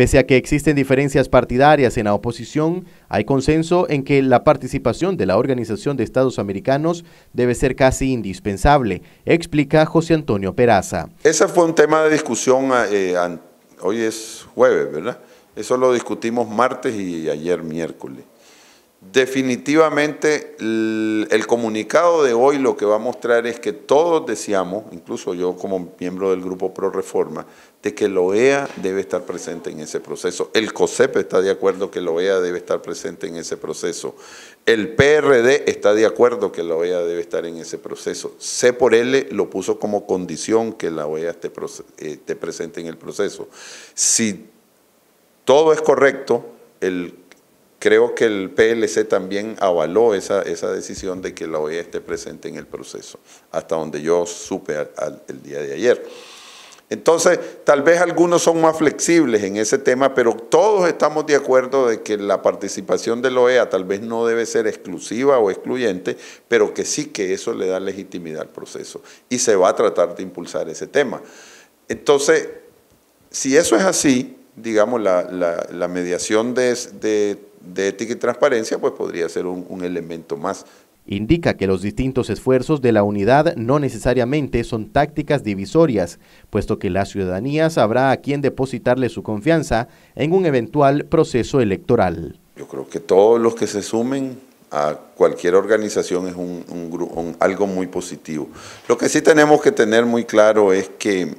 Pese a que existen diferencias partidarias en la oposición, hay consenso en que la participación de la Organización de Estados Americanos debe ser casi indispensable, explica José Antonio Peraza. Ese fue un tema de discusión, eh, hoy es jueves, ¿verdad? Eso lo discutimos martes y ayer miércoles. Definitivamente el, comunicado de hoy lo que va a mostrar es que todos deseamos, incluso yo como miembro del grupo Pro Reforma, de que la OEA debe estar presente en ese proceso. El COSEP está de acuerdo que la OEA debe estar presente en ese proceso. El PRD está de acuerdo que la OEA debe estar en ese proceso. C por L lo puso como condición que la OEA esté, eh, esté presente en el proceso. Si todo es correcto, el Creo que el PLC también avaló esa, decisión de que la OEA esté presente en el proceso, hasta donde yo supe el día de ayer. Entonces, tal vez algunos son más flexibles en ese tema, pero todos estamos de acuerdo de que la participación de la OEA tal vez no debe ser exclusiva o excluyente, pero que sí que eso le da legitimidad al proceso y se va a tratar de impulsar ese tema. Entonces, si eso es así, digamos, la, mediación de de ética y transparencia, pues podría ser un, elemento más. Indica que los distintos esfuerzos de la unidad no necesariamente son tácticas divisorias, puesto que la ciudadanía sabrá a quién depositarle su confianza en un eventual proceso electoral. Yo creo que todos los que se sumen a cualquier organización es algo muy positivo. Lo que sí tenemos que tener muy claro es que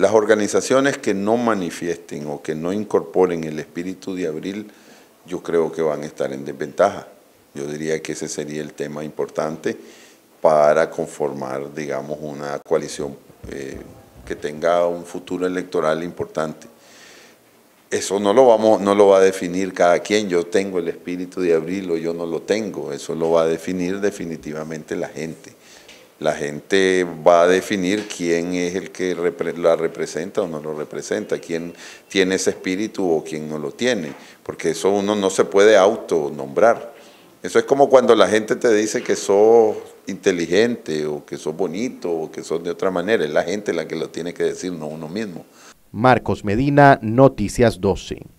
las organizaciones que no manifiesten o que no incorporen el espíritu de abril, yo creo que van a estar en desventaja. Yo diría que ese sería el tema importante para conformar, digamos, una coalición eh, que tenga un futuro electoral importante. Eso no lo, vamos, no lo va a definir cada quien. Yo tengo el espíritu de abril o yo no lo tengo. Eso lo va a definir definitivamente la gente la gente va a definir quién es el que la representa o no lo representa, quién tiene ese espíritu o quién no lo tiene, porque eso uno no se puede autonombrar. Eso es como cuando la gente te dice que sos inteligente o que sos bonito o que sos de otra manera, es la gente la que lo tiene que decir, no uno mismo. Marcos Medina, Noticias 12.